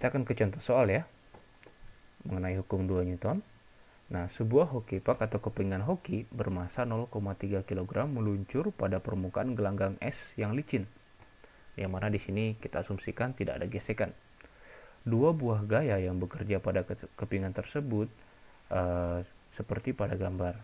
Kita akan ke contoh soal ya, mengenai hukum 2 Newton. Nah, sebuah hoki pak atau kepingan hoki bermassa 0,3 kg meluncur pada permukaan gelanggang es yang licin. Yang mana di sini kita asumsikan tidak ada gesekan. Dua buah gaya yang bekerja pada kepingan tersebut uh, seperti pada gambar.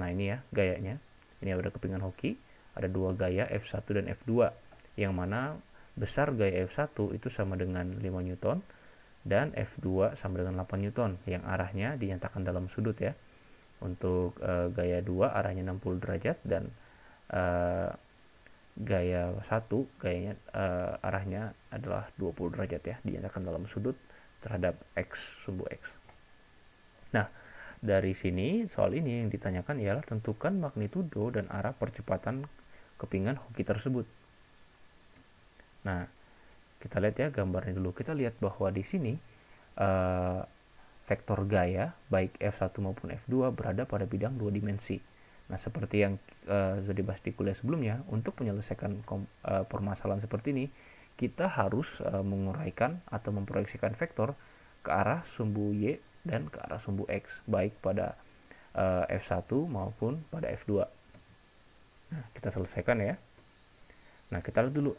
Nah, ini ya gayanya. Ini ada kepingan hoki, ada dua gaya F1 dan F2 yang mana besar gaya F1 itu sama dengan 5 Newton dan F2 sama dengan 8 Newton yang arahnya dinyatakan dalam sudut ya. Untuk e, gaya 2 arahnya 60 derajat dan e, gaya 1 gayanya e, arahnya adalah 20 derajat ya dinyatakan dalam sudut terhadap X sumbu X. Nah, dari sini soal ini yang ditanyakan ialah tentukan magnitudo dan arah percepatan kepingan hoki tersebut. Nah, kita lihat ya gambarnya dulu. Kita lihat bahwa di sini uh, vektor gaya baik F1 maupun F2 berada pada bidang dua dimensi. Nah, seperti yang uh, sudah dibahas di kuliah sebelumnya, untuk menyelesaikan kom, uh, permasalahan seperti ini, kita harus uh, menguraikan atau memproyeksikan vektor ke arah sumbu Y dan ke arah sumbu X, baik pada uh, F1 maupun pada F2. Nah, kita selesaikan ya. Nah, kita lihat dulu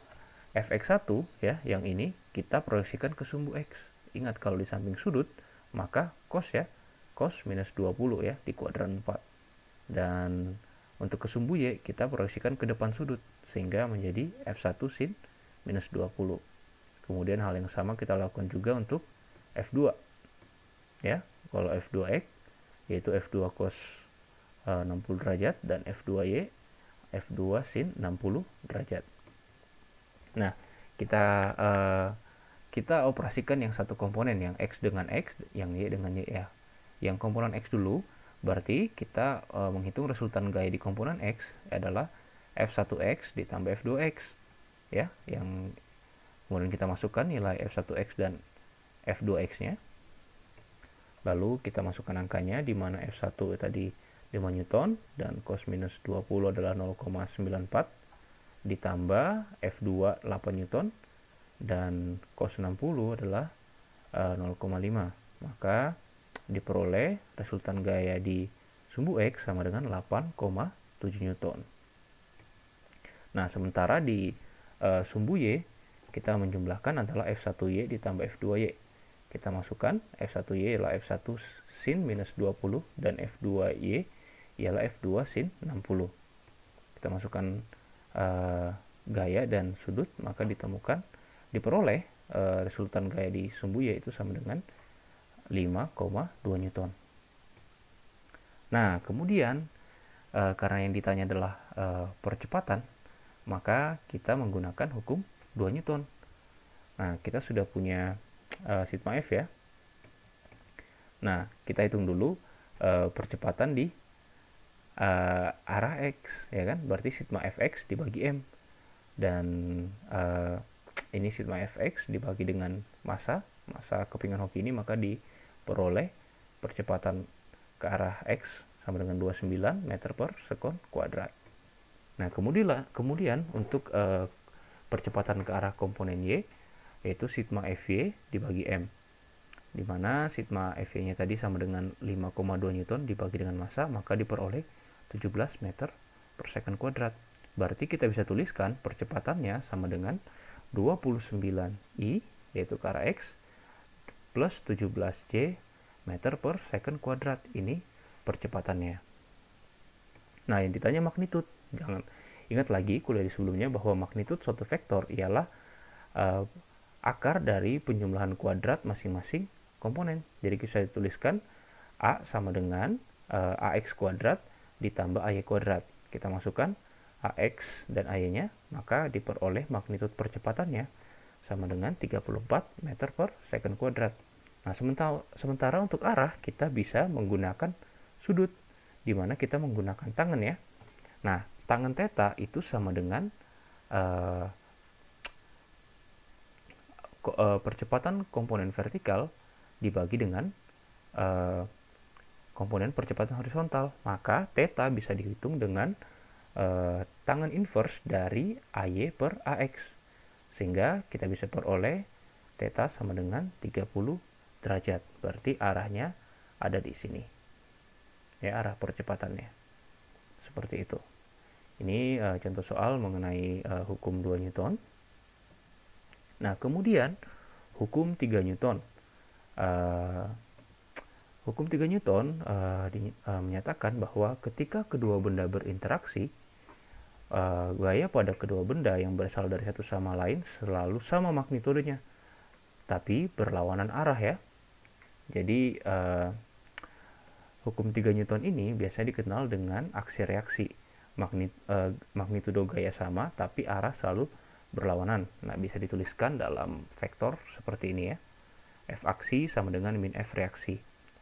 fx1 ya yang ini kita proyeksikan ke sumbu x. Ingat kalau di samping sudut maka cos ya cos minus 20 ya di kuadran 4. Dan untuk ke sumbu y kita proyeksikan ke depan sudut sehingga menjadi f1 sin minus 20. Kemudian hal yang sama kita lakukan juga untuk f2 ya kalau f2x yaitu f2 cos 60 eh, derajat dan f2y f2 sin 60 derajat. Nah, kita uh, kita operasikan yang satu komponen yang x dengan x, yang y dengan y ya. Yang komponen x dulu, berarti kita uh, menghitung resultan gaya di komponen x adalah f1x ditambah f2x ya, yang kemudian kita masukkan nilai f1x dan f2x-nya. Lalu kita masukkan angkanya di mana f1 tadi 5 Newton dan cos minus 20 adalah 0,94 ditambah F2 8 Newton dan cos 60 adalah e, eh, 0,5 maka diperoleh resultan gaya di sumbu X sama dengan 8,7 Newton nah sementara di e, sumbu Y kita menjumlahkan adalah F1Y ditambah F2Y kita masukkan F1Y ialah F1 sin minus 20 dan F2Y ialah F2 sin 60 kita masukkan uh, gaya dan sudut maka ditemukan diperoleh uh, resultan gaya di sumbu yaitu sama dengan 5,2 newton. Nah kemudian uh, karena yang ditanya adalah uh, percepatan maka kita menggunakan hukum 2 newton. Nah kita sudah punya uh, sigma f ya. Nah kita hitung dulu uh, percepatan di uh, arah X ya kan berarti sigma fx dibagi m dan uh, ini sigma fx dibagi dengan massa massa kepingan hoki ini maka diperoleh percepatan ke arah x sama dengan 29 meter per sekon kuadrat nah kemudian kemudian untuk uh, percepatan ke arah komponen y yaitu sigma fy dibagi m dimana sigma fy nya tadi sama dengan 5,2 newton dibagi dengan massa maka diperoleh 17 meter per second kuadrat. Berarti kita bisa tuliskan percepatannya sama dengan 29i yaitu ke arah x plus 17j meter per second kuadrat. Ini percepatannya. Nah, yang ditanya magnitud. Jangan ingat lagi kuliah di sebelumnya bahwa magnitud suatu vektor ialah uh, akar dari penjumlahan kuadrat masing-masing komponen. Jadi kita tuliskan A sama dengan uh, eh, AX kuadrat ditambah AY kuadrat. Kita masukkan AX dan AY-nya, maka diperoleh magnitud percepatannya sama dengan 34 meter per second kuadrat. Nah, sementara, sementara untuk arah kita bisa menggunakan sudut, di mana kita menggunakan tangan ya. Nah, tangan theta itu sama dengan eh, eh, percepatan komponen vertikal dibagi dengan uh, komponen percepatan horizontal, maka theta bisa dihitung dengan e, tangan inverse dari AY per AX. Sehingga kita bisa peroleh theta sama dengan 30 derajat. Berarti arahnya ada di sini. Ya, arah percepatannya. Seperti itu. Ini e, contoh soal mengenai e, hukum 2 Newton. Nah, kemudian hukum 3 Newton. E, Hukum 3 Newton uh, di, uh, menyatakan bahwa ketika kedua benda berinteraksi, uh, gaya pada kedua benda yang berasal dari satu sama lain selalu sama magnitudenya, tapi berlawanan arah ya. Jadi uh, hukum 3 Newton ini biasanya dikenal dengan aksi reaksi. Magnit, uh, magnitudo gaya sama, tapi arah selalu berlawanan. Nah, bisa dituliskan dalam vektor seperti ini ya. F aksi sama dengan min F reaksi.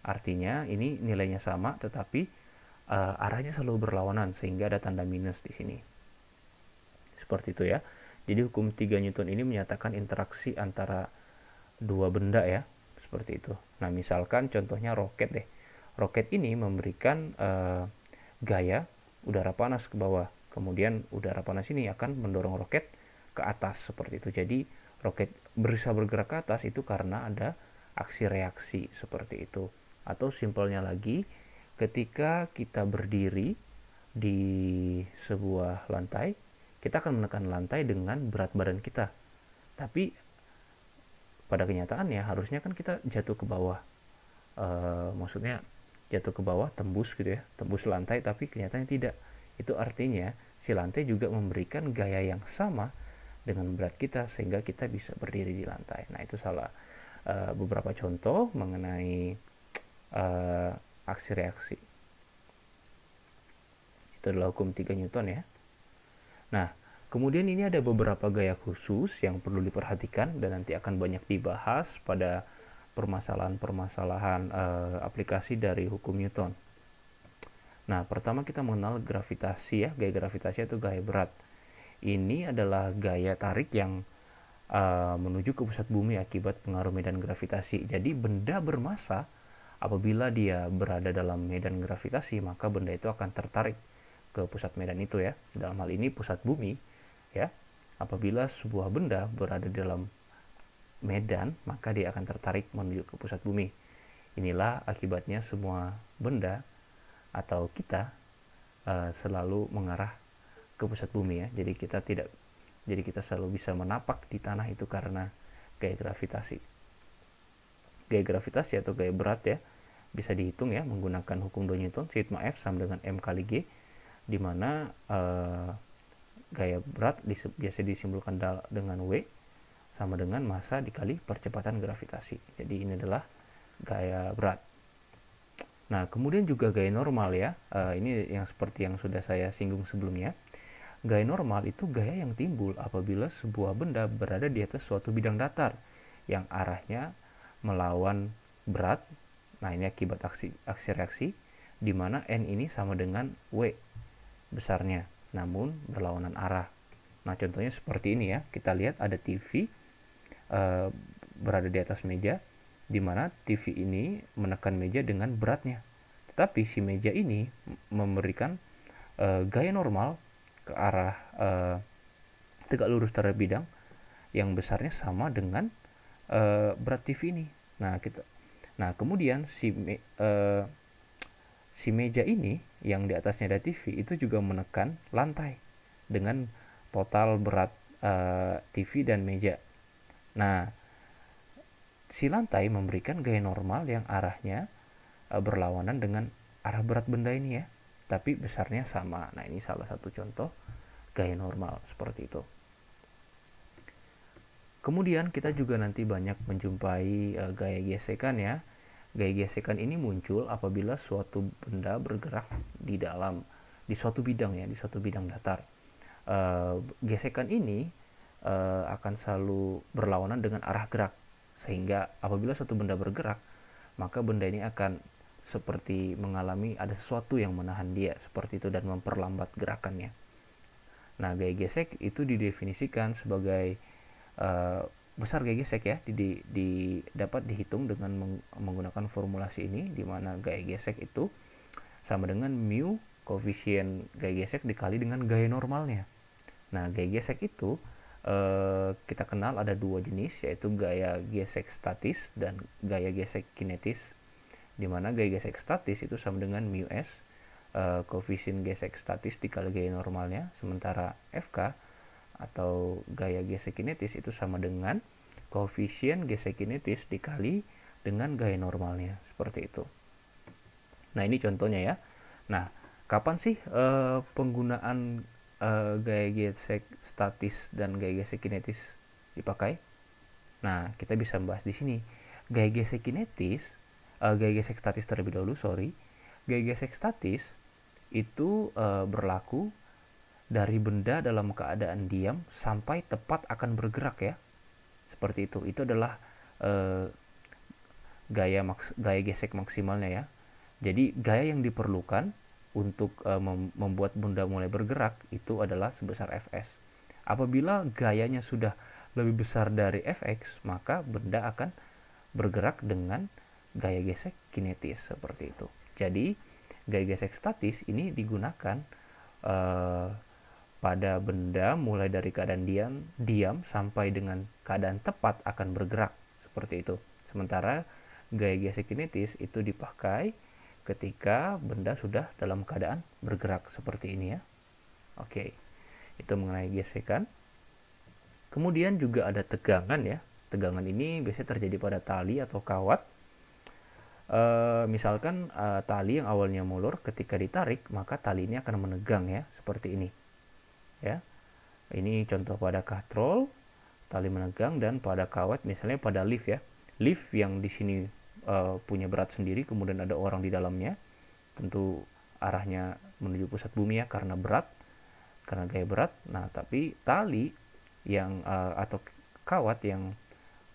Artinya ini nilainya sama tetapi uh, arahnya selalu berlawanan sehingga ada tanda minus di sini. Seperti itu ya. Jadi hukum 3 Newton ini menyatakan interaksi antara dua benda ya, seperti itu. Nah, misalkan contohnya roket deh. Roket ini memberikan uh, gaya udara panas ke bawah. Kemudian udara panas ini akan mendorong roket ke atas seperti itu. Jadi roket bisa bergerak ke atas itu karena ada aksi reaksi seperti itu atau simpelnya lagi ketika kita berdiri di sebuah lantai kita akan menekan lantai dengan berat badan kita tapi pada kenyataannya harusnya kan kita jatuh ke bawah e, maksudnya jatuh ke bawah tembus gitu ya tembus lantai tapi kenyataannya tidak itu artinya si lantai juga memberikan gaya yang sama dengan berat kita sehingga kita bisa berdiri di lantai nah itu salah e, beberapa contoh mengenai uh, aksi reaksi. Itu adalah hukum 3 Newton ya. Nah, kemudian ini ada beberapa gaya khusus yang perlu diperhatikan dan nanti akan banyak dibahas pada permasalahan-permasalahan uh, aplikasi dari hukum Newton. Nah, pertama kita mengenal gravitasi ya. Gaya gravitasi itu gaya berat. Ini adalah gaya tarik yang uh, menuju ke pusat bumi akibat pengaruh medan gravitasi. Jadi benda bermassa Apabila dia berada dalam medan gravitasi, maka benda itu akan tertarik ke pusat medan itu ya. Dalam hal ini pusat bumi ya. Apabila sebuah benda berada dalam medan, maka dia akan tertarik menuju ke pusat bumi. Inilah akibatnya semua benda atau kita uh, selalu mengarah ke pusat bumi ya. Jadi kita tidak jadi kita selalu bisa menapak di tanah itu karena gaya gravitasi gaya gravitasi ya atau gaya berat ya bisa dihitung ya menggunakan hukum 2 Newton sigma F sama dengan M kali G di mana uh, gaya berat disip, biasa disimpulkan dengan W sama dengan massa dikali percepatan gravitasi. Jadi ini adalah gaya berat. Nah, kemudian juga gaya normal ya. Uh, ini yang seperti yang sudah saya singgung sebelumnya. Gaya normal itu gaya yang timbul apabila sebuah benda berada di atas suatu bidang datar yang arahnya melawan berat. Nah, ini akibat aksi aksi reaksi di mana N ini sama dengan W besarnya, namun berlawanan arah. Nah, contohnya seperti ini ya. Kita lihat ada TV e, eh, berada di atas meja di mana TV ini menekan meja dengan beratnya. Tetapi si meja ini memberikan e, gaya normal ke arah e, tegak lurus terhadap bidang yang besarnya sama dengan e, berat TV ini. Nah, kita Nah, kemudian si me, uh, si meja ini yang di atasnya ada TV itu juga menekan lantai dengan total berat uh, eh, TV dan meja. Nah, si lantai memberikan gaya normal yang arahnya uh, berlawanan dengan arah berat benda ini ya, tapi besarnya sama. Nah, ini salah satu contoh gaya normal seperti itu. Kemudian kita juga nanti banyak menjumpai uh, gaya gesekan ya. Gaya gesekan ini muncul apabila suatu benda bergerak di dalam di suatu bidang ya, di suatu bidang datar. Uh, gesekan ini uh, akan selalu berlawanan dengan arah gerak sehingga apabila suatu benda bergerak maka benda ini akan seperti mengalami ada sesuatu yang menahan dia seperti itu dan memperlambat gerakannya. Nah, gaya gesek itu didefinisikan sebagai Eh, besar gaya gesek ya di, di, di dapat dihitung dengan menggunakan formulasi ini di mana gaya gesek itu sama dengan mu koefisien gaya gesek dikali dengan gaya normalnya. Nah, gaya gesek itu eh, kita kenal ada dua jenis yaitu gaya gesek statis dan gaya gesek kinetis. Di mana gaya gesek statis itu sama dengan mu s eh, koefisien gesek statis dikali gaya normalnya, sementara fk atau gaya gesek kinetis itu sama dengan koefisien gesek kinetis dikali dengan gaya normalnya seperti itu. Nah ini contohnya ya. Nah kapan sih eh, penggunaan eh, gaya gesek statis dan gaya gesek kinetis dipakai? Nah kita bisa membahas di sini. Gaya kinetis, eh, gaya gesek statis terlebih dahulu sorry. Gaya gesek statis itu eh, berlaku dari benda dalam keadaan diam sampai tepat akan bergerak ya seperti itu itu adalah eh, gaya maks gaya gesek maksimalnya ya jadi gaya yang diperlukan untuk eh, mem membuat benda mulai bergerak itu adalah sebesar fs apabila gayanya sudah lebih besar dari fx maka benda akan bergerak dengan gaya gesek kinetis seperti itu jadi gaya gesek statis ini digunakan uh, pada benda mulai dari keadaan diam, diam sampai dengan keadaan tepat akan bergerak seperti itu. Sementara gaya kinetis itu dipakai ketika benda sudah dalam keadaan bergerak seperti ini ya. Oke. Itu mengenai gesekan. Kemudian juga ada tegangan ya. Tegangan ini biasanya terjadi pada tali atau kawat. E, misalkan e, tali yang awalnya mulur ketika ditarik maka tali ini akan menegang ya seperti ini ya. Ini contoh pada katrol, tali menegang dan pada kawat misalnya pada lift ya. Lift yang di sini uh, punya berat sendiri kemudian ada orang di dalamnya. Tentu arahnya menuju pusat bumi ya karena berat, karena gaya berat. Nah, tapi tali yang uh, atau kawat yang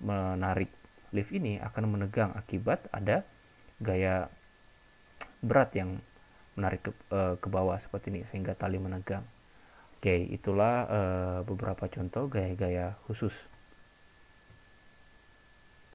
menarik lift ini akan menegang akibat ada gaya berat yang menarik ke, uh, ke bawah seperti ini sehingga tali menegang. Oke, itulah uh, beberapa contoh gaya-gaya khusus.